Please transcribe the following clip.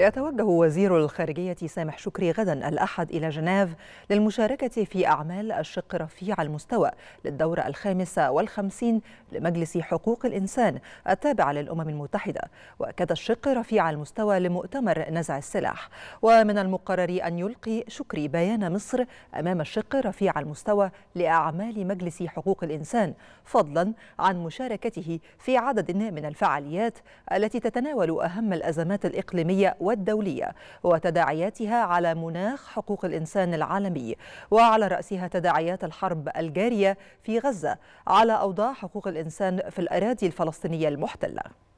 يتوجه وزير الخارجية سامح شكري غدا الأحد إلى جنيف للمشاركة في أعمال الشق رفيع المستوى للدورة الخامسة والخمسين لمجلس حقوق الإنسان التابع للأمم المتحدة وكذا الشق رفيع المستوى لمؤتمر نزع السلاح ومن المقرر أن يلقي شكري بيان مصر أمام الشق رفيع المستوى لأعمال مجلس حقوق الإنسان فضلا عن مشاركته في عدد من الفعاليات التي تتناول أهم الأزمات الإقليمية والدولية وتداعياتها على مناخ حقوق الإنسان العالمي وعلى رأسها تداعيات الحرب الجارية في غزة على أوضاع حقوق الإنسان في الأراضي الفلسطينية المحتلة